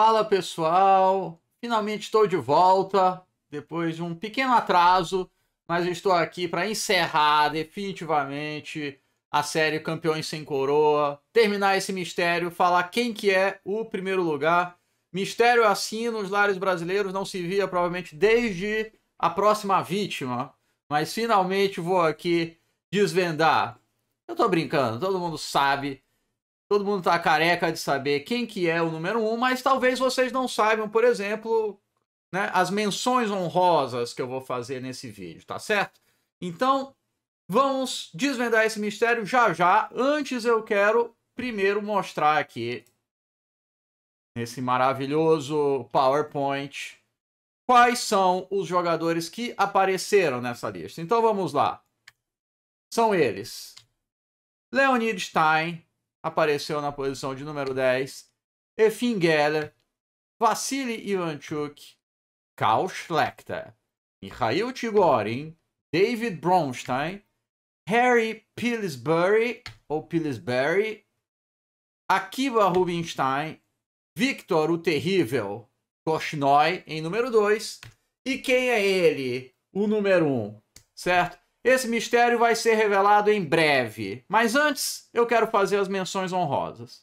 Fala pessoal, finalmente estou de volta depois de um pequeno atraso, mas estou aqui para encerrar definitivamente a série Campeões sem Coroa, terminar esse mistério, falar quem que é o primeiro lugar. Mistério assim nos lares brasileiros não se via provavelmente desde a próxima vítima, mas finalmente vou aqui desvendar. Eu tô brincando, todo mundo sabe Todo mundo tá careca de saber quem que é o número um, mas talvez vocês não saibam, por exemplo, né, as menções honrosas que eu vou fazer nesse vídeo, tá certo? Então, vamos desvendar esse mistério já já. Antes eu quero primeiro mostrar aqui nesse maravilhoso PowerPoint quais são os jogadores que apareceram nessa lista. Então vamos lá. São eles: Leonid Stein, apareceu na posição de número 10. Efin Geller, Vassili Ivanchuk, Karl Schlechter, Mikhail Tigorin, David Bronstein, Harry Pillsbury, ou Pillsbury, Akiva Rubinstein, Victor, o terrível, Koshnoi em número 2. E quem é ele? O número 1, um, certo? Esse mistério vai ser revelado em breve, mas antes eu quero fazer as menções honrosas.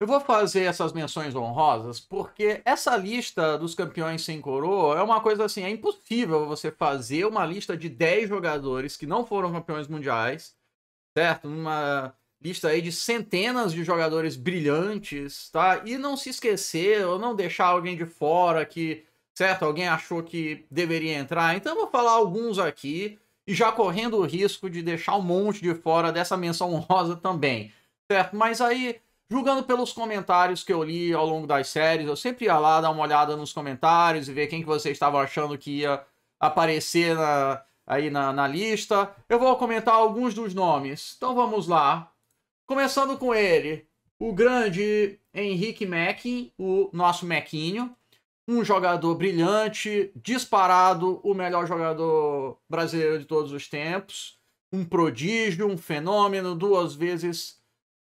Eu vou fazer essas menções honrosas porque essa lista dos campeões sem coroa é uma coisa assim, é impossível você fazer uma lista de 10 jogadores que não foram campeões mundiais, certo? Uma lista aí de centenas de jogadores brilhantes, tá? E não se esquecer ou não deixar alguém de fora que, certo, alguém achou que deveria entrar. Então eu vou falar alguns aqui e já correndo o risco de deixar um monte de fora dessa menção honrosa também, certo? Mas aí, julgando pelos comentários que eu li ao longo das séries, eu sempre ia lá dar uma olhada nos comentários e ver quem que você estava achando que ia aparecer na, aí na, na lista. Eu vou comentar alguns dos nomes. Então vamos lá. Começando com ele, o grande Henrique Mackin, o nosso Mequinho, um jogador brilhante, disparado, o melhor jogador brasileiro de todos os tempos, um prodígio, um fenômeno, duas vezes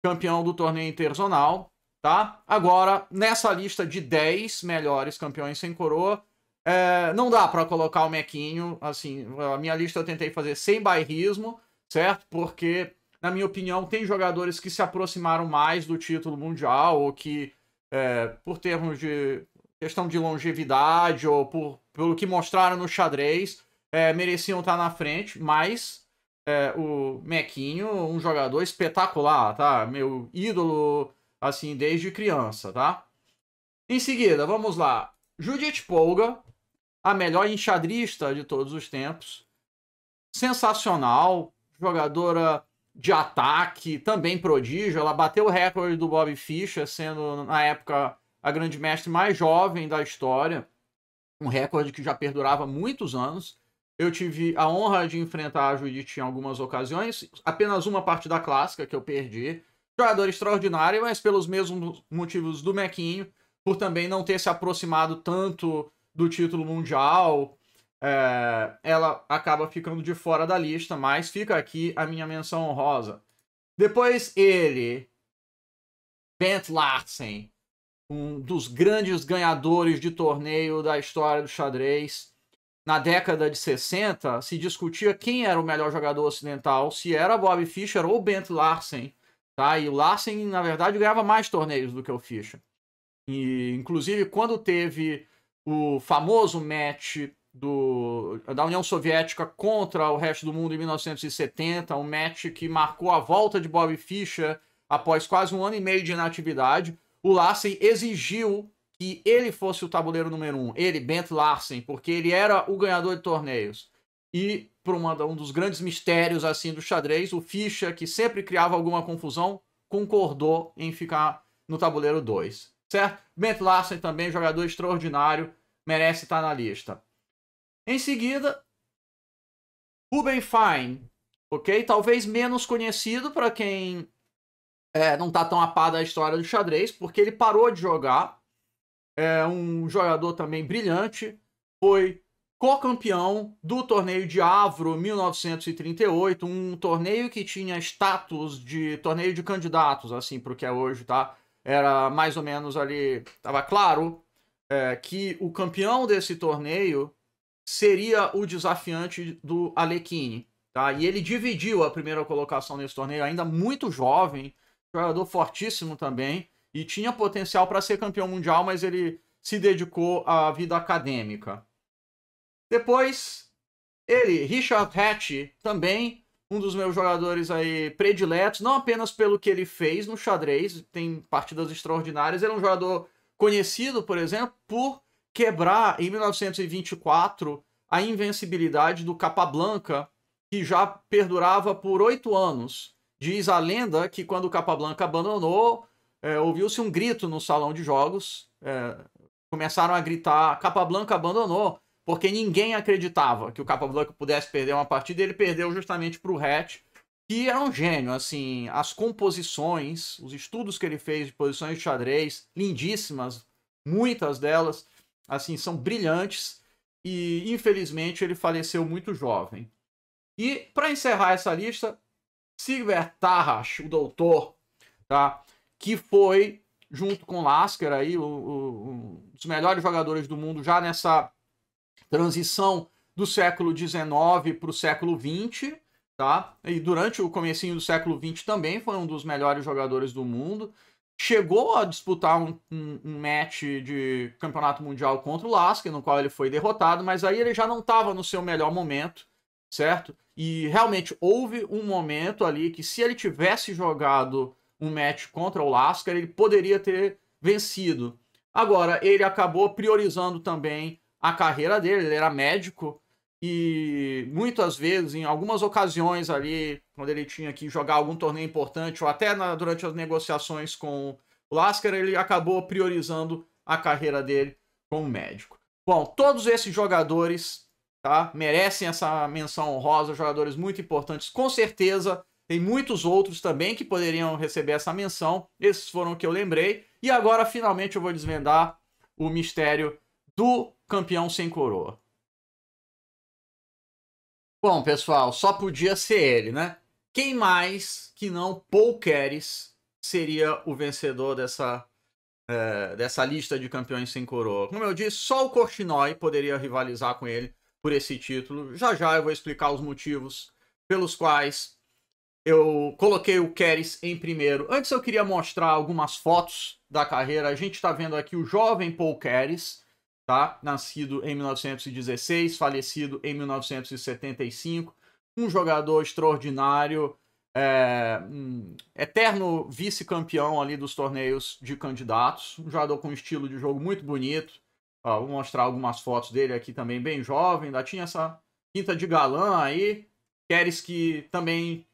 campeão do torneio interzonal, tá? Agora, nessa lista de 10 melhores campeões sem coroa, é, não dá para colocar o Mequinho, assim, a minha lista eu tentei fazer sem bairrismo, certo? Porque na minha opinião, tem jogadores que se aproximaram mais do título mundial, ou que, é, por termos de questão de longevidade, ou por, pelo que mostraram no xadrez, é, mereciam estar na frente, mas é, o Mequinho, um jogador espetacular, tá? Meu ídolo, assim, desde criança, tá? Em seguida, vamos lá. Judith Polga, a melhor enxadrista de todos os tempos. Sensacional, jogadora de ataque, também prodígio. Ela bateu o recorde do Bob Fischer, sendo na época a grande mestre mais jovem da história, um recorde que já perdurava muitos anos. Eu tive a honra de enfrentar a Judith em algumas ocasiões, apenas uma partida clássica que eu perdi. Jogador extraordinário, mas pelos mesmos motivos do Mequinho, por também não ter se aproximado tanto do título mundial, é, ela acaba ficando de fora da lista, mas fica aqui a minha menção honrosa. Depois ele, Bent Larsen, um dos grandes ganhadores de torneio da história do xadrez. Na década de 60, se discutia quem era o melhor jogador ocidental, se era Bob Fischer ou Bent Larsen. Tá? E o Larsen, na verdade, ganhava mais torneios do que o Fischer. E, inclusive, quando teve o famoso match do, da União Soviética contra o resto do mundo em 1970, um match que marcou a volta de Bob Fischer após quase um ano e meio de inatividade. O Larsen exigiu que ele fosse o tabuleiro número um, ele, Bent Larsen, porque ele era o ganhador de torneios. E, por uma, um dos grandes mistérios assim do xadrez, o Fischer, que sempre criava alguma confusão, concordou em ficar no tabuleiro 2. Certo? Bent Larsen também, jogador extraordinário, merece estar na lista. Em seguida, Ruben Fine, ok? Talvez menos conhecido para quem é, não está tão a par da história do xadrez, porque ele parou de jogar. É um jogador também brilhante, foi co-campeão do torneio de Avro 1938, um torneio que tinha status de torneio de candidatos, assim, para o que é hoje, tá? Era mais ou menos ali, estava claro é, que o campeão desse torneio seria o desafiante do Alekhine. Tá? E ele dividiu a primeira colocação nesse torneio, ainda muito jovem, jogador fortíssimo também, e tinha potencial para ser campeão mundial, mas ele se dedicou à vida acadêmica. Depois, ele, Richard Hatch, também um dos meus jogadores aí prediletos, não apenas pelo que ele fez no xadrez, tem partidas extraordinárias, ele é um jogador conhecido, por exemplo, por quebrar em 1924 a invencibilidade do Capablanca, que já perdurava por oito anos. Diz a lenda que quando o Capablanca abandonou, é, ouviu-se um grito no salão de jogos. É, começaram a gritar: Capablanca abandonou, porque ninguém acreditava que o Capablanca pudesse perder uma partida. Ele perdeu justamente para o Hatch, que era um gênio. Assim, as composições, os estudos que ele fez de posições de xadrez, lindíssimas, muitas delas assim, são brilhantes e infelizmente ele faleceu muito jovem. E para encerrar essa lista, Sigbert Tarrasch, o doutor, tá? Que foi junto com Lasker aí o, o, um dos melhores jogadores do mundo já nessa transição do século XIX para o século XX, tá? E durante o comecinho do século XX também foi um dos melhores jogadores do mundo chegou a disputar um, um, um, match de campeonato mundial contra o Lasker, no qual ele foi derrotado, mas aí ele já não estava no seu melhor momento, certo? E realmente houve um momento ali que se ele tivesse jogado um match contra o Lasker, ele poderia ter vencido. Agora, ele acabou priorizando também a carreira dele, ele era médico, e muitas vezes, em algumas ocasiões ali, quando ele tinha que jogar algum torneio importante, ou até na, durante as negociações com o Lasker, ele acabou priorizando a carreira dele como médico. Bom, todos esses jogadores tá, merecem essa menção honrosa, jogadores muito importantes, com certeza. Tem muitos outros também que poderiam receber essa menção. Esses foram que eu lembrei. E agora, finalmente, eu vou desvendar o mistério do campeão sem coroa. Bom, pessoal, só podia ser ele, né? Quem mais que não Paul Keres seria o vencedor dessa, é, dessa lista de campeões sem coroa? Como eu disse, só o Korchinoi poderia rivalizar com ele por esse título. Já já eu vou explicar os motivos pelos quais eu coloquei o Keres em primeiro. Antes eu queria mostrar algumas fotos da carreira. A gente está vendo aqui o jovem Paul Keres tá? Nascido em 1916, falecido em 1975, um jogador extraordinário, é, um eterno vice-campeão ali dos torneios de candidatos, um jogador com um estilo de jogo muito bonito. Ó, vou mostrar algumas fotos dele aqui também, bem jovem, ainda tinha essa quinta de galã aí. Queres que também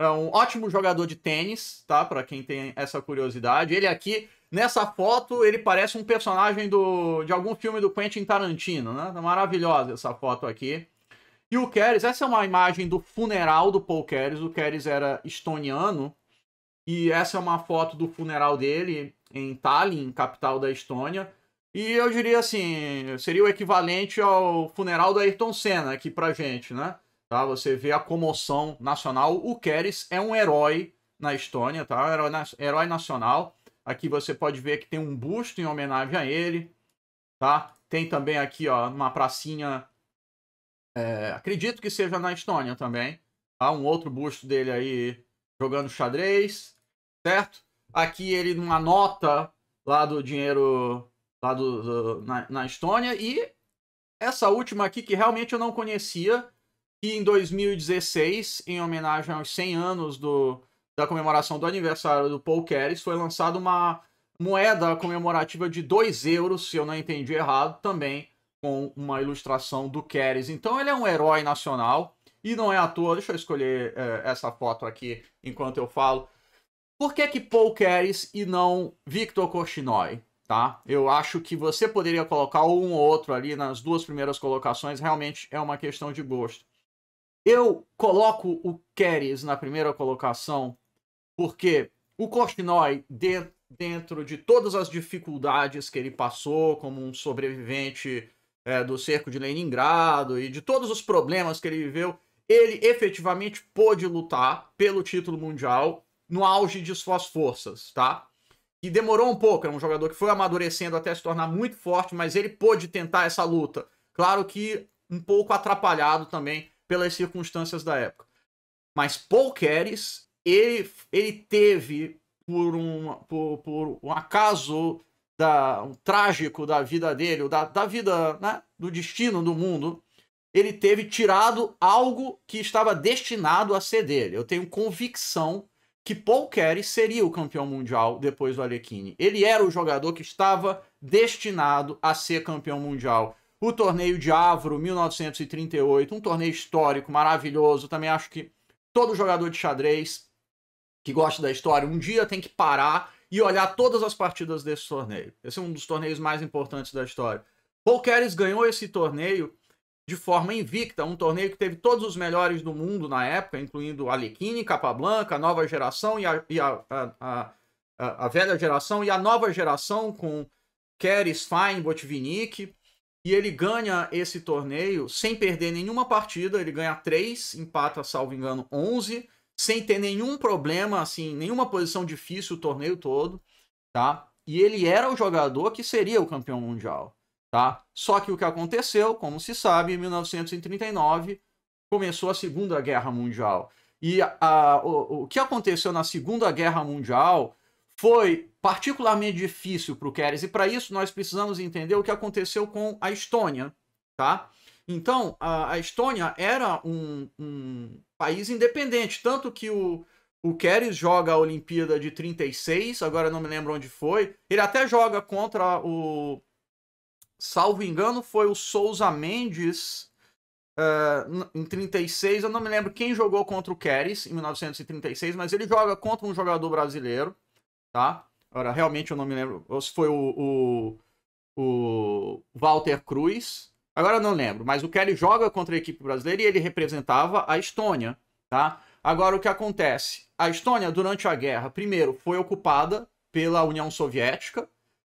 é um ótimo jogador de tênis, tá? Para quem tem essa curiosidade. Ele aqui Nessa foto, ele parece um personagem do, de algum filme do Quentin Tarantino, né? Tá maravilhosa essa foto aqui. E o Keres, essa é uma imagem do funeral do Paul Keres. O Keres era estoniano. E essa é uma foto do funeral dele em Tallinn, capital da Estônia. E eu diria assim, seria o equivalente ao funeral do Ayrton Senna aqui pra gente, né? Tá? Você vê a comoção nacional. O Keres é um herói na Estônia, tá? Um herói, na... herói nacional. Aqui você pode ver que tem um busto em homenagem a ele, tá? Tem também aqui, ó, uma pracinha, é, acredito que seja na Estônia também, tá? Um outro busto dele aí jogando xadrez, certo? Aqui ele numa nota lá do dinheiro lá do, do na, na Estônia e essa última aqui que realmente eu não conhecia, que em 2016, em homenagem aos 100 anos do da comemoração do aniversário do Paul Keres, foi lançada uma moeda comemorativa de 2 euros, se eu não entendi errado, também com uma ilustração do Keres. Então ele é um herói nacional e não é à toa. Deixa eu escolher é, essa foto aqui enquanto eu falo. Por que que Paul Keres e não Victor Korchnoi? Tá? Eu acho que você poderia colocar um ou outro ali nas duas primeiras colocações, realmente é uma questão de gosto. Eu coloco o Keres na primeira colocação porque o Korchnoi, dentro de todas as dificuldades que ele passou como um sobrevivente é, do cerco de Leningrado e de todos os problemas que ele viveu, ele efetivamente pôde lutar pelo título mundial no auge de suas forças, tá? E demorou um pouco, era é um jogador que foi amadurecendo até se tornar muito forte, mas ele pôde tentar essa luta. Claro que um pouco atrapalhado também pelas circunstâncias da época. Mas Paul Keres ele, ele teve, por um, por, por um acaso da, um trágico da vida dele, da, da vida, né, do destino do mundo, ele teve tirado algo que estava destinado a ser dele. Eu tenho convicção que Paul Carey seria o campeão mundial depois do Alekhine. Ele era o jogador que estava destinado a ser campeão mundial. O torneio de Avro, 1938, um torneio histórico, maravilhoso. Também acho que todo jogador de xadrez que gosta da história, um dia tem que parar e olhar todas as partidas desse torneio. Esse é um dos torneios mais importantes da história. Paul Keres ganhou esse torneio de forma invicta, um torneio que teve todos os melhores do mundo na época, incluindo Alekhine, Capablanca, a nova geração e, a, e a, a, a, velha geração e a nova geração com Keres, Fein, Botvinnik. E ele ganha esse torneio sem perder nenhuma partida, ele ganha 3, empata, salvo engano, 11 sem ter nenhum problema, assim, nenhuma posição difícil o torneio todo, tá? E ele era o jogador que seria o campeão mundial, tá? Só que o que aconteceu, como se sabe, em 1939 começou a Segunda Guerra Mundial. E a, a, o, o que aconteceu na Segunda Guerra Mundial foi particularmente difícil para o Keres, e para isso nós precisamos entender o que aconteceu com a Estônia, tá? Então, a, a Estônia era um, um, país independente, tanto que o, o Keres joga a Olimpíada de 36, agora não me lembro onde foi. Ele até joga contra o. Salvo engano, foi o Souza Mendes. Uh, em 36, eu não me lembro quem jogou contra o Keres em 1936, mas ele joga contra um jogador brasileiro, tá? Agora, realmente eu não me lembro. se foi o, o, o Walter Cruz, Agora eu não lembro, mas o Kelly joga contra a equipe brasileira e ele representava a Estônia, tá? Agora o que acontece? A Estônia durante a guerra, primeiro foi ocupada pela União Soviética,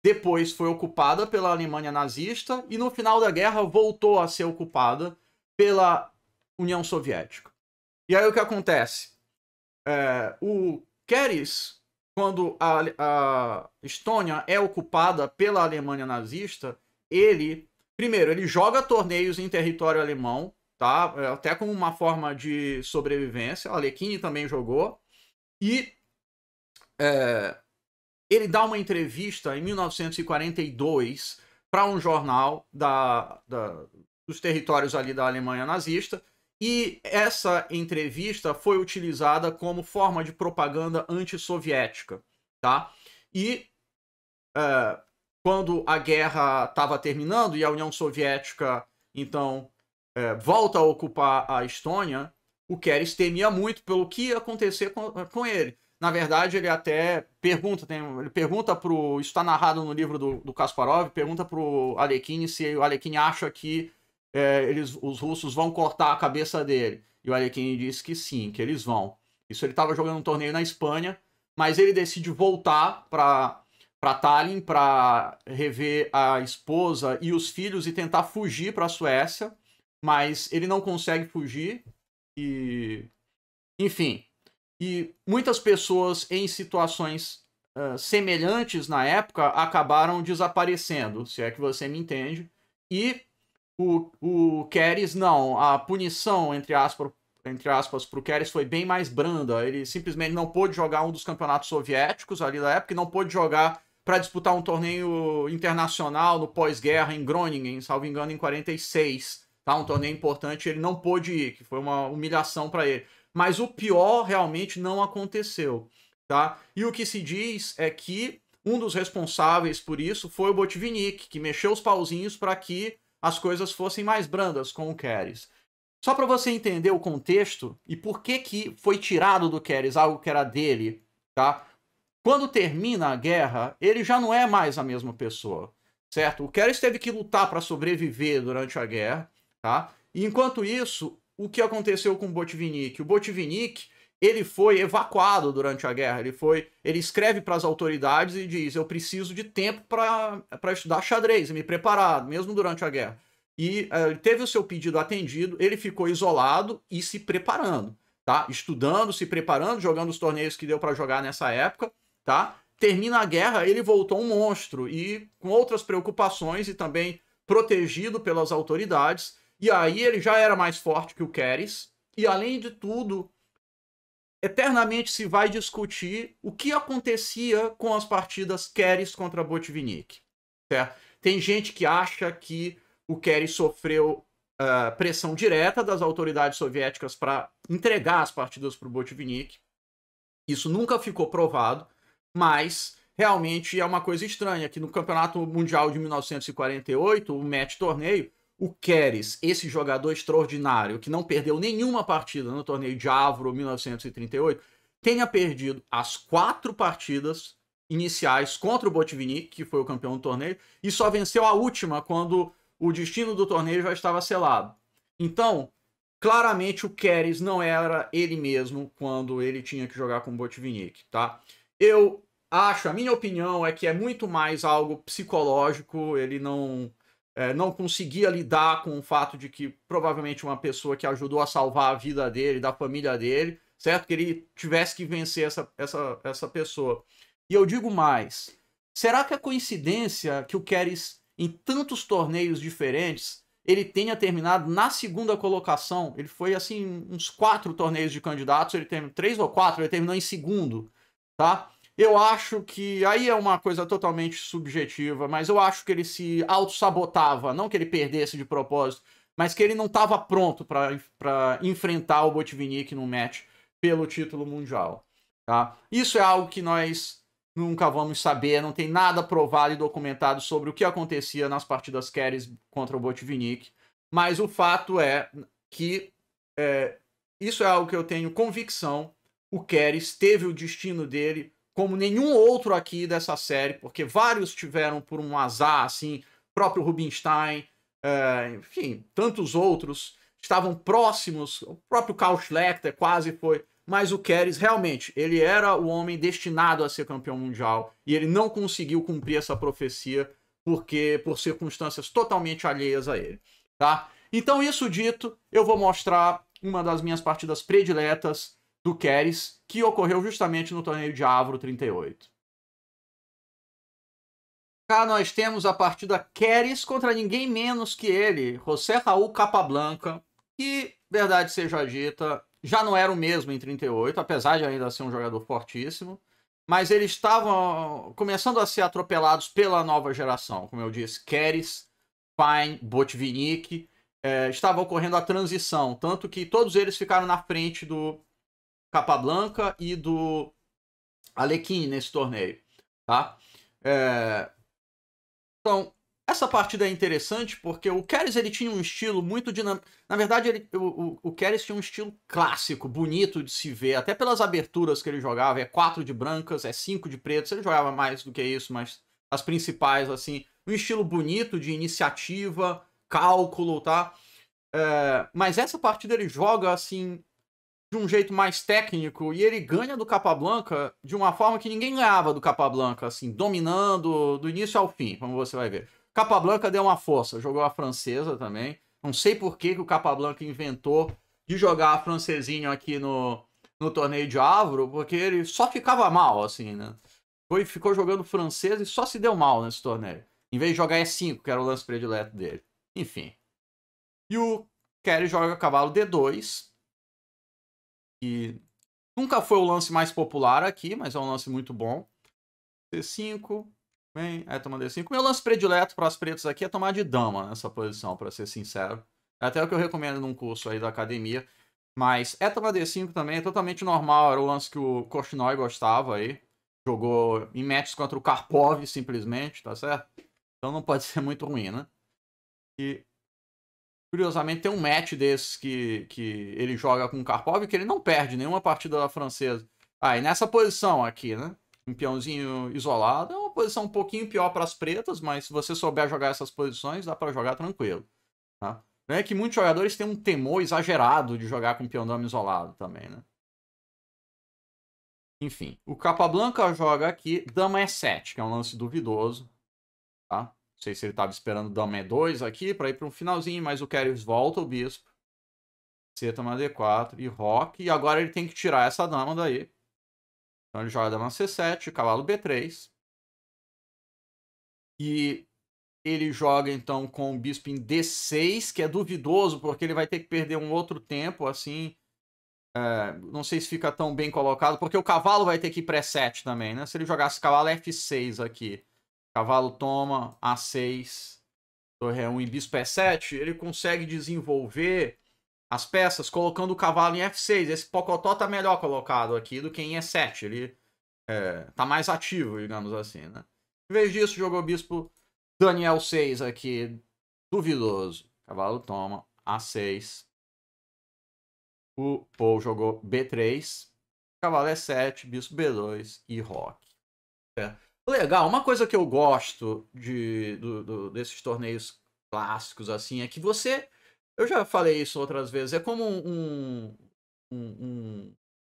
depois foi ocupada pela Alemanha nazista e no final da guerra voltou a ser ocupada pela União Soviética. E aí o que acontece? É, o Keres, quando a, a Estônia é ocupada pela Alemanha nazista, ele Primeiro, ele joga torneios em território alemão, tá? É, até como uma forma de sobrevivência. O Alekhine também jogou. E é, ele dá uma entrevista em 1942 para um jornal da, da, dos territórios ali da Alemanha nazista. E essa entrevista foi utilizada como forma de propaganda antissoviética, tá? E é, quando a guerra estava terminando e a União Soviética, então, é, volta a ocupar a Estônia, o Keres temia muito pelo que ia acontecer com, com ele. Na verdade, ele até pergunta, tem, ele pergunta pro. Isso está narrado no livro do, do Kasparov, pergunta pro Alekhine se o Alekhine acha que é, eles, os russos vão cortar a cabeça dele. E o Alekhine diz que sim, que eles vão. Isso ele estava jogando um torneio na Espanha, mas ele decide voltar para para Tallinn para rever a esposa e os filhos e tentar fugir para a Suécia, mas ele não consegue fugir e enfim. E muitas pessoas em situações uh, semelhantes na época acabaram desaparecendo, se é que você me entende. E o, o Keres, não, a punição, entre aspas, entre aspas, para o Keres foi bem mais branda. Ele simplesmente não pôde jogar um dos campeonatos soviéticos ali da época e não pôde jogar para disputar um torneio internacional no pós-guerra em Groningen, salvo engano, em 46. Tá? Um torneio importante, ele não pôde ir, que foi uma humilhação para ele. Mas o pior realmente não aconteceu. Tá? E o que se diz é que um dos responsáveis por isso foi o Botvinnik, que mexeu os pauzinhos para que as coisas fossem mais brandas com o Keres. Só para você entender o contexto e por que, que foi tirado do Keres algo que era dele, tá? Quando termina a guerra, ele já não é mais a mesma pessoa, certo? O Keres teve que lutar para sobreviver durante a guerra, tá? E enquanto isso, o que aconteceu com o Botvinnik? O Botvinnik, ele foi evacuado durante a guerra, ele foi, ele escreve para as autoridades e diz: "Eu preciso de tempo para estudar xadrez e me preparar, mesmo durante a guerra". E uh, teve o seu pedido atendido, ele ficou isolado e se preparando, tá? Estudando, se preparando, jogando os torneios que deu para jogar nessa época tá? Termina a guerra, ele voltou um monstro e com outras preocupações e também protegido pelas autoridades. E aí ele já era mais forte que o Keres. E além de tudo, eternamente se vai discutir o que acontecia com as partidas Keres contra Botvinnik. Tem gente que acha que o Keres sofreu uh, pressão direta das autoridades soviéticas para entregar as partidas para o Botvinnik. Isso nunca ficou provado mas realmente é uma coisa estranha que no Campeonato Mundial de 1948, o match torneio, o Keres, esse jogador extraordinário que não perdeu nenhuma partida no torneio de Avro 1938, tenha perdido as quatro partidas iniciais contra o Botvinnik que foi o campeão do torneio, e só venceu a última quando o destino do torneio já estava selado. Então, claramente o Keres não era ele mesmo quando ele tinha que jogar com o Botvinnik, tá? Eu acho, a minha opinião é que é muito mais algo psicológico, ele não. É, não conseguia lidar com o fato de que provavelmente uma pessoa que ajudou a salvar a vida dele, da família dele, certo? Que ele tivesse que vencer essa, essa, essa pessoa. E eu digo mais: será que a coincidência que o Keres, em tantos torneios diferentes, ele tenha terminado na segunda colocação? Ele foi assim, uns quatro torneios de candidatos, ele terminou três ou quatro, ele terminou em segundo tá? Eu acho que aí é uma coisa totalmente subjetiva, mas eu acho que ele se auto-sabotava, não que ele perdesse de propósito, mas que ele não estava pronto para enfrentar o Botvinnik no match pelo título mundial, tá? Isso é algo que nós nunca vamos saber, não tem nada provado e documentado sobre o que acontecia nas partidas Keres contra o Botvinnik, mas o fato é que é, isso é algo que eu tenho convicção o Keres teve o destino dele como nenhum outro aqui dessa série, porque vários tiveram por um azar, assim, próprio Rubinstein, é, enfim, tantos outros estavam próximos, o próprio Carl Schlechter quase foi, mas o Keres realmente, ele era o homem destinado a ser campeão mundial e ele não conseguiu cumprir essa profecia porque por circunstâncias totalmente alheias a ele, tá? Então isso dito, eu vou mostrar uma das minhas partidas prediletas do Keres, que ocorreu justamente no torneio de Avro 38. Cá nós temos a partida Keres contra ninguém menos que ele, José Raul Capablanca, que, verdade seja dita, já não era o mesmo em 38, apesar de ainda ser um jogador fortíssimo, mas eles estavam ah, começando a ser atropelados pela nova geração. Como eu disse, Keres, Fine, Botvinnik, eh, estava ocorrendo a transição, tanto que todos eles ficaram na frente do Capablanca e do Alequim nesse torneio, tá? É... Então, essa partida é interessante porque o Keres ele tinha um estilo muito dinâmico. Na verdade, ele, o, o, Keres tinha um estilo clássico, bonito de se ver, até pelas aberturas que ele jogava. É 4 de brancas, é 5 de pretos. Ele jogava mais do que isso, mas as principais, assim. Um estilo bonito de iniciativa, cálculo, tá? É, mas essa partida ele joga, assim, de um jeito mais técnico e ele ganha do Capablanca de uma forma que ninguém ganhava do Capablanca, assim, dominando do início ao fim, como você vai ver. Capablanca deu uma força, jogou a francesa também. Não sei por que, que o Capablanca inventou de jogar a francesinha aqui no, no torneio de Avro, porque ele só ficava mal, assim, né? Foi, ficou jogando francesa e só se deu mal nesse torneio. Em vez de jogar E5, que era o lance predileto dele. Enfim. E o Kelly joga cavalo D2, que nunca foi o lance mais popular aqui, mas é um lance muito bom. C5, bem, é tomar D5. Meu lance predileto para as pretas aqui é tomar de dama nessa posição, para ser sincero. É até o que eu recomendo num curso aí da academia. Mas é tomar D5 também, é totalmente normal, era o lance que o Koshnoi gostava aí. Jogou em matches contra o Karpov, simplesmente, tá certo? Então não pode ser muito ruim, né? E Curiosamente, tem um match desses que, que ele joga com o Karpov que ele não perde nenhuma partida francesa. Aí, ah, nessa posição aqui, né? Um peãozinho isolado. É uma posição um pouquinho pior para as pretas, mas se você souber jogar essas posições, dá para jogar tranquilo. Tá? É que muitos jogadores têm um temor exagerado de jogar com peão dama isolado também, né? Enfim, o Capablanca joga aqui dama é e 7 que é um lance duvidoso. Não sei se ele estava esperando dama E2 aqui para ir para um finalzinho, mas o Karius volta o bispo. C toma D4 e rock. E agora ele tem que tirar essa dama daí. Então ele joga dama C7, cavalo B3. E ele joga então com o bispo em D6, que é duvidoso, porque ele vai ter que perder um outro tempo assim. É, não sei se fica tão bem colocado, porque o cavalo vai ter que ir pré-7 também, né? Se ele jogasse cavalo F6 aqui Cavalo toma A6, torre E1 e bispo E7. Ele consegue desenvolver as peças colocando o cavalo em F6. Esse Pocotó tá melhor colocado aqui do que em E7. Ele é, tá mais ativo, digamos assim, né? Em vez disso, jogou bispo Daniel 6 aqui, duvidoso. Cavalo toma A6. O Paul jogou B3, cavalo é E7, bispo B2 e roque. É legal. Uma coisa que eu gosto de, do, do, desses torneios clássicos, assim, é que você. Eu já falei isso outras vezes. É como um, um, um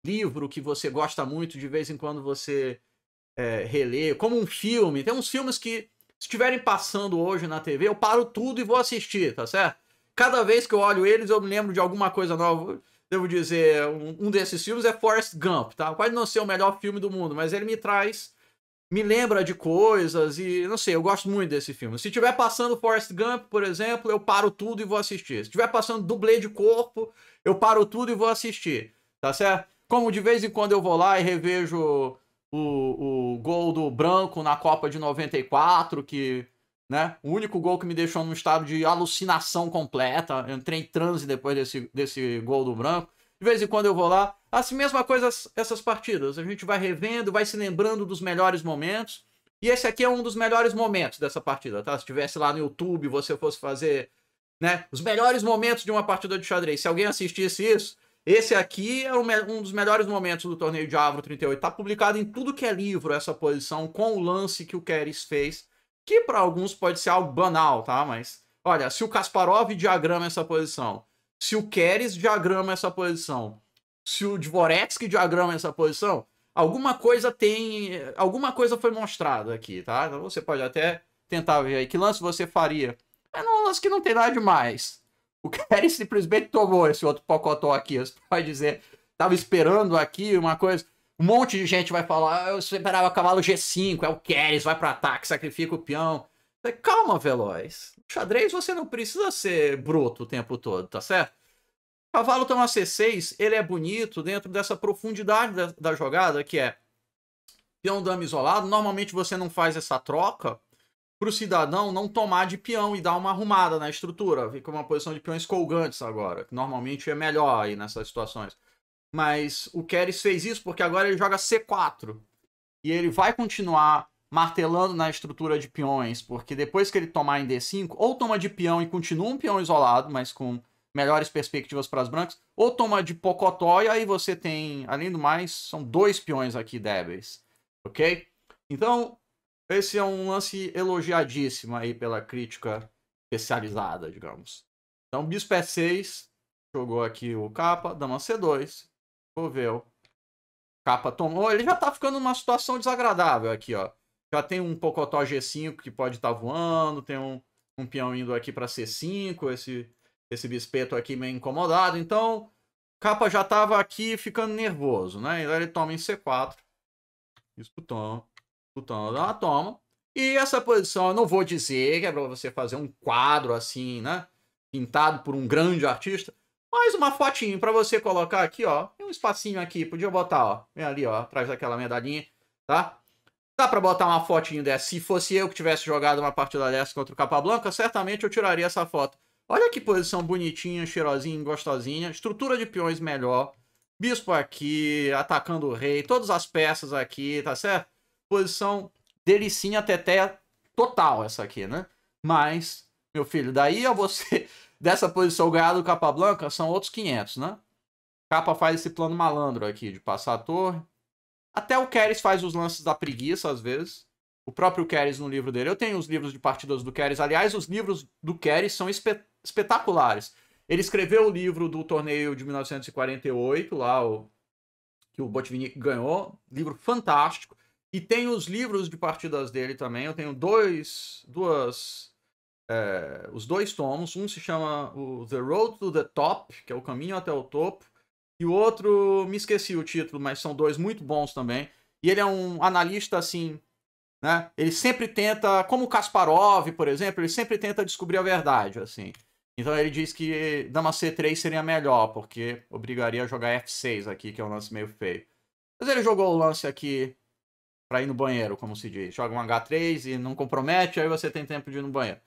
livro que você gosta muito, de vez em quando você é, relê, como um filme. Tem uns filmes que, se estiverem passando hoje na TV, eu paro tudo e vou assistir, tá certo? Cada vez que eu olho eles, eu me lembro de alguma coisa nova devo dizer, um, desses filmes é Forrest Gump, tá? Pode não ser o melhor filme do mundo, mas ele me traz me lembra de coisas e não sei, eu gosto muito desse filme. Se tiver passando Forrest Gump, por exemplo, eu paro tudo e vou assistir. Se tiver passando dublê de corpo, eu paro tudo e vou assistir, tá certo? Como de vez em quando eu vou lá e revejo o, o gol do Branco na Copa de 94, que, né, o único gol que me deixou num estado de alucinação completa. Eu entrei em transe depois desse, desse gol do Branco. De vez em quando eu vou lá Assim mesma coisa essas partidas. A gente vai revendo, vai se lembrando dos melhores momentos. E esse aqui é um dos melhores momentos dessa partida, tá? Se tivesse lá no YouTube, você fosse fazer, né, os melhores momentos de uma partida de xadrez. Se alguém assistisse isso, esse aqui é um dos melhores momentos do torneio de Avro 38. Tá publicado em tudo que é livro essa posição com o lance que o Keres fez, que para alguns pode ser algo banal, tá? Mas olha, se o Kasparov diagrama essa posição, se o Keres diagrama essa posição, se o Dvoretsky diagrama é essa posição, alguma coisa tem. Alguma coisa foi mostrada aqui, tá? Então você pode até tentar ver aí que lance você faria. É um lance que não tem nada demais. O Kerry simplesmente tomou esse outro pocotó aqui. Você pode dizer, tava esperando aqui uma coisa. Um monte de gente vai falar, ah, eu esperava cavalo G5, é o Keres, vai para ataque, sacrifica o peão. Calma, veloz. No xadrez você não precisa ser bruto o tempo todo, tá certo? Cavalo tem uma C6, ele é bonito dentro dessa profundidade da, da jogada, que é peão dama isolado. Normalmente você não faz essa troca para o cidadão não tomar de peão e dar uma arrumada na estrutura. Fica uma posição de peões colgantes agora, que normalmente é melhor aí nessas situações. Mas o Keres fez isso porque agora ele joga C4. E ele vai continuar martelando na estrutura de peões, porque depois que ele tomar em D5, ou toma de peão e continua um peão isolado, mas com melhores perspectivas para as brancas. Ou toma de Pocotó e aí você tem, além do mais, são dois peões aqui débeis. Ok? Então, esse é um lance elogiadíssimo aí pela crítica especializada, digamos. Então, bispo é E6, jogou aqui o capa, dama C2, envolveu. Capa tomou, ele já tá ficando numa situação desagradável aqui, ó. Já tem um Pocotó G5 que pode estar tá voando, tem um, um peão indo aqui para C5, esse esse bispeto aqui meio incomodado. Então, capa já tava aqui ficando nervoso, né? Então ele toma em C4. Isso toma. Escutando, ela toma. E essa posição, eu não vou dizer que é para você fazer um quadro assim, né? Pintado por um grande artista. Mas uma fotinho para você colocar aqui, ó. Tem um espacinho aqui, podia botar, ó. Vem ali, ó, atrás daquela medalhinha, tá? Dá para botar uma fotinho dessa. Se fosse eu que tivesse jogado uma partida dessa contra o Capablanca, certamente eu tiraria essa foto. Olha que posição bonitinha, cheirosinha, gostosinha. Estrutura de peões melhor. Bispo aqui, atacando o rei. Todas as peças aqui, tá certo? Posição delicinha, teté total essa aqui, né? Mas, meu filho, daí a você... Dessa posição ganhar do capa blanca são outros 500, né? Capa faz esse plano malandro aqui de passar a torre. Até o Keres faz os lances da preguiça, às vezes. O próprio Keres no livro dele. Eu tenho os livros de partidas do Keres. Aliás, os livros do Keres são espetáculos espetaculares. Ele escreveu o livro do torneio de 1948, lá o que o Botvinnik ganhou, livro fantástico. E tem os livros de partidas dele também. Eu tenho dois, duas, é, os dois tomos. Um se chama o The Road to the Top, que é o caminho até o topo, e o outro me esqueci o título, mas são dois muito bons também. E ele é um analista assim, né? Ele sempre tenta, como Kasparov, por exemplo, ele sempre tenta descobrir a verdade, assim. Então ele diz que dama c3 seria melhor, porque obrigaria a jogar f6 aqui, que é um lance meio feio. Mas ele jogou o lance aqui para ir no banheiro, como se diz. Joga um H3 e não compromete, aí você tem tempo de ir no banheiro.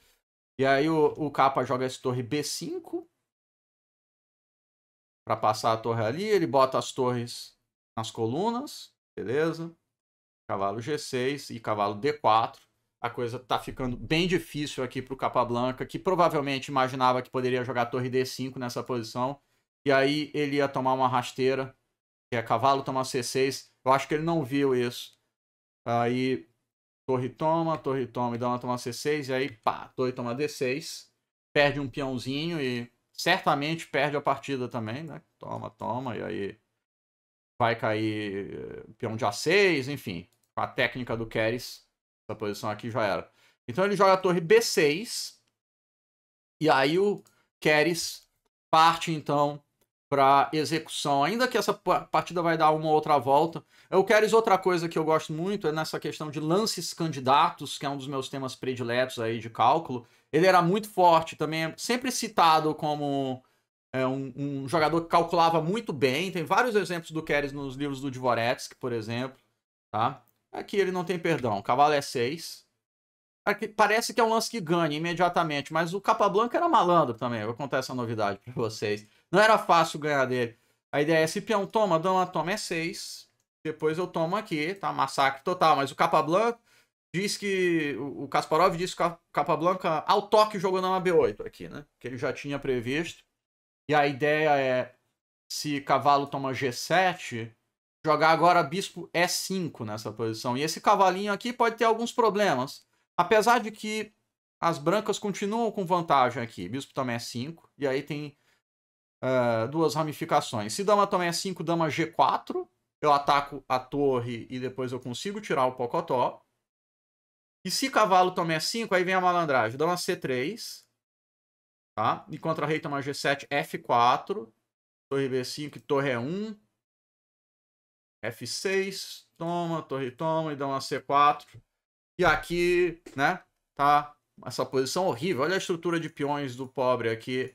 E aí o, o capa joga essa torre B5 para passar a torre ali. Ele bota as torres nas colunas, beleza? Cavalo G6 e cavalo D4 a coisa tá ficando bem difícil aqui pro Capablanca, que provavelmente imaginava que poderia jogar torre D5 nessa posição. E aí ele ia tomar uma rasteira, que é cavalo tomar C6. Eu acho que ele não viu isso. Aí torre toma, torre toma e dá uma toma C6. E aí pá, torre toma D6. Perde um peãozinho e certamente perde a partida também, né? Toma, toma, e aí vai cair eh, peão de A6, enfim. Com a técnica do Keres essa posição aqui já era. Então ele joga a torre B6. E aí o Keres parte então para execução. Ainda que essa partida vai dar uma outra volta. Eu é, Keres outra coisa que eu gosto muito é nessa questão de lances candidatos, que é um dos meus temas prediletos aí de cálculo. Ele era muito forte também, é sempre citado como é, um, um, jogador que calculava muito bem. Tem vários exemplos do Keres nos livros do Dvoretsky, por exemplo, tá? Aqui ele não tem perdão. Cavalo é 6. Aqui, parece que é um lance que ganha imediatamente, mas o capa blanca era malandro também. vou contar essa novidade para vocês. Não era fácil ganhar dele. A ideia é se peão toma, dama toma é 6. Depois eu tomo aqui, tá? Massacre total. Mas o capa blanca diz que... O Kasparov disse que o blanca ao toque jogou na B8 aqui, né? Que ele já tinha previsto. E a ideia é, se cavalo toma G7, jogar agora bispo E5 nessa posição. E esse cavalinho aqui pode ter alguns problemas. Apesar de que as brancas continuam com vantagem aqui. Bispo também é 5. E aí tem uh, duas ramificações. Se dama também é 5, dama G4. Eu ataco a torre e depois eu consigo tirar o Pocotó. E se cavalo também é 5, aí vem a malandragem. Dama C3. Tá? E contra rei toma G7, F4. Torre B5 e torre E1. F6, toma, torre toma e dá uma C4. E aqui, né, tá essa posição horrível. Olha a estrutura de peões do pobre aqui,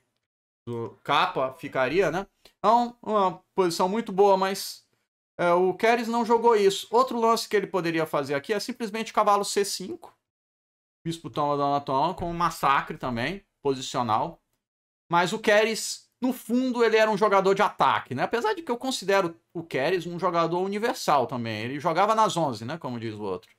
do capa, ficaria, né? Então, uma posição muito boa, mas é, o Keres não jogou isso. Outro lance que ele poderia fazer aqui é simplesmente cavalo C5. Bispo toma, dona toma, com um massacre também, posicional. Mas o Keres no fundo ele era um jogador de ataque, né? Apesar de que eu considero o Keres um jogador universal também. Ele jogava nas 11, né? Como diz o outro.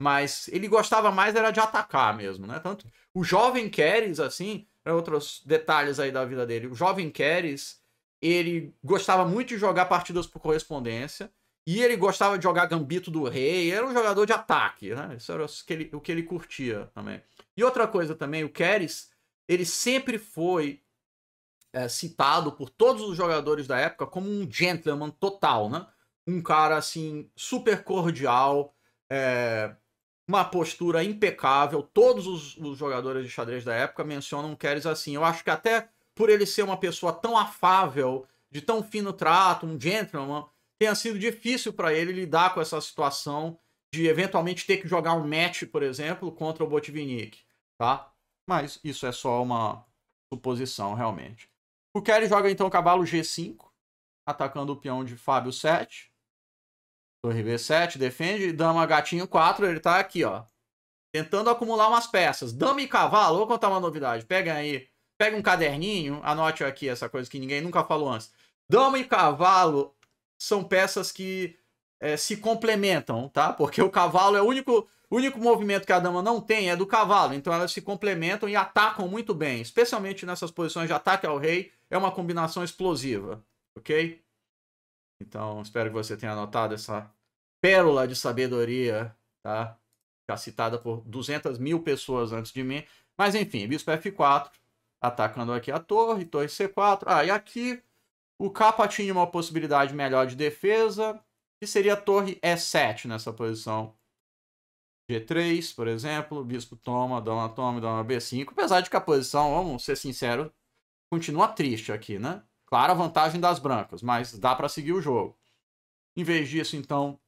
Mas ele gostava mais era de atacar mesmo, né? Tanto o jovem Keres, assim, outros detalhes aí da vida dele. O jovem Keres, ele gostava muito de jogar partidas por correspondência. E ele gostava de jogar Gambito do Rei, era um jogador de ataque, né? Isso era o que ele, o que ele curtia também. E outra coisa também, o Keres, ele sempre foi é, citado por todos os jogadores da época como um gentleman total, né? Um cara assim super cordial, é, uma postura impecável. Todos os, os, jogadores de xadrez da época mencionam Keres assim. Eu acho que até por ele ser uma pessoa tão afável, de tão fino trato, um gentleman, tenha sido difícil para ele lidar com essa situação de eventualmente ter que jogar um match, por exemplo, contra o Botvinnik, tá? Mas isso é só uma suposição, realmente. O Kelly joga então cavalo G5, atacando o peão de Fábio 7. Torre B7, defende. Dama gatinho 4, ele tá aqui, ó. Tentando acumular umas peças. Dama e cavalo, vou contar uma novidade. Pega aí, pega um caderninho, anote aqui essa coisa que ninguém nunca falou antes. Dama e cavalo são peças que é, se complementam, tá? Porque o cavalo é o único o único movimento que a dama não tem é do cavalo, então elas se complementam e atacam muito bem, especialmente nessas posições de ataque ao rei é uma combinação explosiva, ok? Então, espero que você tenha anotado essa pérola de sabedoria, tá? Já citada por 200 mil pessoas antes de mim. Mas, enfim, bispo F4, atacando aqui a torre, torre C4. Ah, e aqui o capa tinha uma possibilidade melhor de defesa, que seria a torre E7 nessa posição. G3, por exemplo, bispo toma, dama toma, dama B5. Apesar de que a posição, vamos ser sinceros, continua triste aqui, né? Claro, a vantagem das brancas, mas dá para seguir o jogo. Em vez disso, então,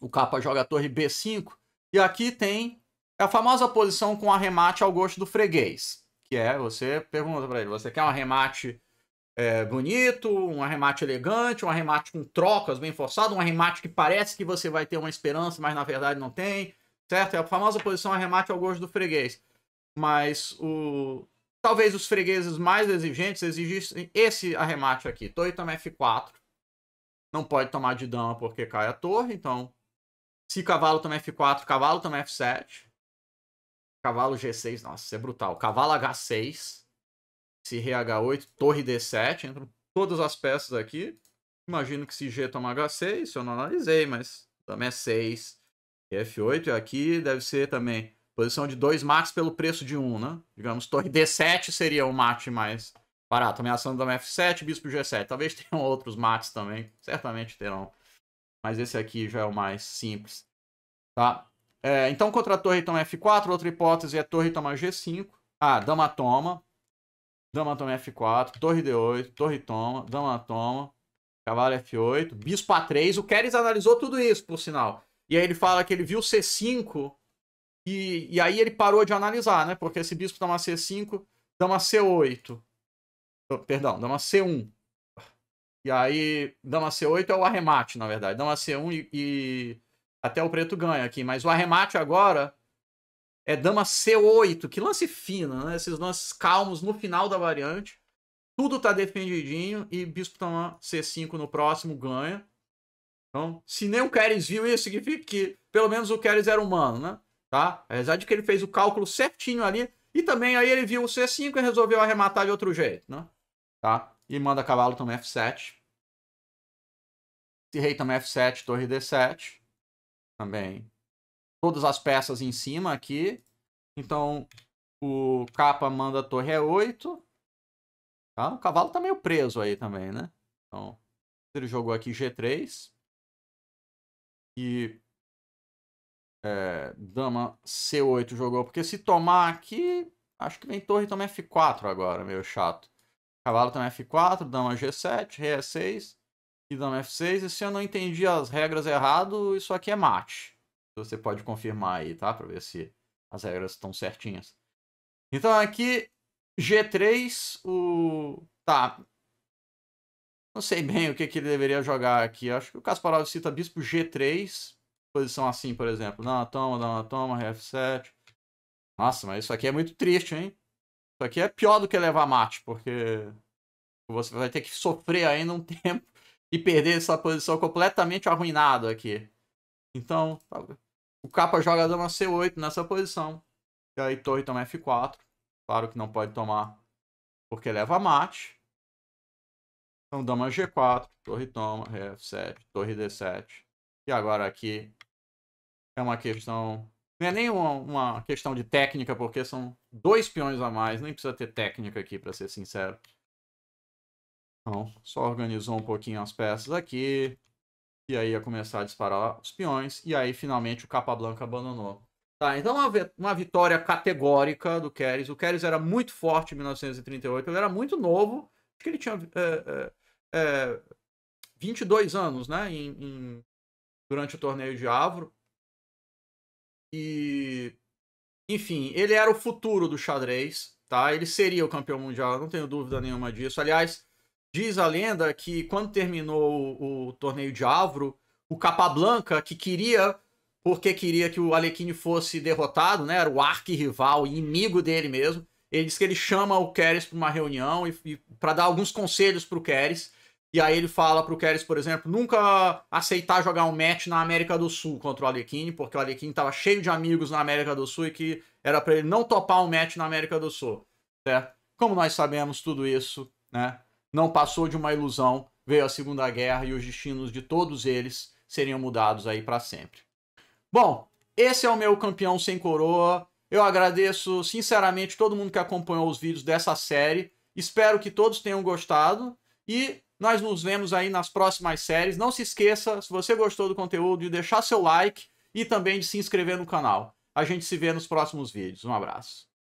o capa joga a torre B5. E aqui tem a famosa posição com arremate ao gosto do freguês. Que é, você pergunta para ele, você quer um arremate é, bonito, um arremate elegante, um arremate com trocas bem forçado, um arremate que parece que você vai ter uma esperança, mas na verdade não tem, certo? É a famosa posição arremate ao gosto do freguês. Mas o, Talvez os fregueses mais exigentes exigissem esse arremate aqui. Torre toma F4. Não pode tomar de dama porque cai a torre, então... Se cavalo toma F4, cavalo toma F7. Cavalo G6, nossa, isso é brutal. Cavalo H6. Se Rei H8, torre D7. Entram todas as peças aqui. Imagino que se G toma H6, eu não analisei, mas também é 6. E F8 aqui deve ser também Posição de dois mates pelo preço de um, né? Digamos, torre D7 seria o mate mais barato. Ameaçando dama F7, bispo G7. Talvez tenham outros mates também. Certamente terão. Mas esse aqui já é o mais simples. Tá? É, então, contra a torre toma F4. Outra hipótese é torre toma G5. Ah, dama toma. Dama toma F4. Torre D8. Torre toma. Dama toma. Cavalo F8, Bispo A3. O Keres analisou tudo isso, por sinal. E aí ele fala que ele viu C5 e, e aí ele parou de analisar, né? Porque esse bispo dá C5, dá C8. Perdão, dá C1. E aí, dama C8 é o arremate, na verdade. Dama C1 e, e, até o preto ganha aqui. Mas o arremate agora é dama C8. Que lance fino, né? Esses lances calmos no final da variante. Tudo tá defendidinho e bispo dama C5 no próximo ganha. Então, se nem o Keres viu isso, significa que pelo menos o Keres era humano, né? tá? Apesar de que ele fez o cálculo certinho ali, e também aí ele viu o C5 e resolveu arrematar de outro jeito, né? Tá? E manda cavalo também F7. Esse rei também F7, torre D7. Também. Todas as peças em cima aqui. Então, o capa manda torre E8. Tá? O cavalo tá meio preso aí também, né? Então, ele jogou aqui G3. E é, dama C8 jogou, porque se tomar aqui, acho que vem torre também F4 agora, meio chato. Cavalo também F4, dama G7, rei E6 e dama F6. E se eu não entendi as regras errado, isso aqui é mate. Você pode confirmar aí, tá? Pra ver se as regras estão certinhas. Então aqui, G3, o... Tá, não sei bem o que, que ele deveria jogar aqui. Acho que o Kasparov cita bispo G3 posição assim, por exemplo. não toma, dá uma toma, RF7. Nossa, mas isso aqui é muito triste, hein? Isso aqui é pior do que levar mate, porque você vai ter que sofrer ainda um tempo e perder essa posição completamente arruinada aqui. Então, o capa joga dama C8 nessa posição. E aí torre toma F4. Claro que não pode tomar porque leva mate. Então dama G4, torre toma, Rf7, torre D7. E agora aqui é uma questão. Não é nem uma, uma questão de técnica, porque são dois peões a mais. Nem precisa ter técnica aqui, para ser sincero. Então, só organizou um pouquinho as peças aqui. E aí ia começar a disparar os peões. E aí, finalmente, o capa Blanca abandonou. Tá, então uma, uma vitória categórica do Keres. O Keres era muito forte em 1938. Ele era muito novo. Acho que ele tinha é, é, é, 22 anos, né? Em, em, durante o torneio de Avro. E. Enfim, ele era o futuro do xadrez, tá? Ele seria o campeão mundial, não tenho dúvida nenhuma disso. Aliás, diz a lenda que quando terminou o, o torneio de Avro, o Capablanca, que queria, porque queria que o Alekhine fosse derrotado, né? Era o arqui-rival, inimigo dele mesmo. Ele diz que ele chama o Keres para uma reunião e, e para dar alguns conselhos para o Keres. E aí ele fala pro Keres, por exemplo, nunca aceitar jogar um match na América do Sul contra o Alequine, porque o Alequine tava cheio de amigos na América do Sul e que era para ele não topar um match na América do Sul, certo? Como nós sabemos, tudo isso, né, não passou de uma ilusão. Veio a Segunda Guerra e os destinos de todos eles seriam mudados aí para sempre. Bom, esse é o meu campeão sem coroa. Eu agradeço sinceramente todo mundo que acompanhou os vídeos dessa série. Espero que todos tenham gostado e nós nos vemos aí nas próximas séries. Não se esqueça, se você gostou do conteúdo, de deixar seu like e também de se inscrever no canal. A gente se vê nos próximos vídeos. Um abraço.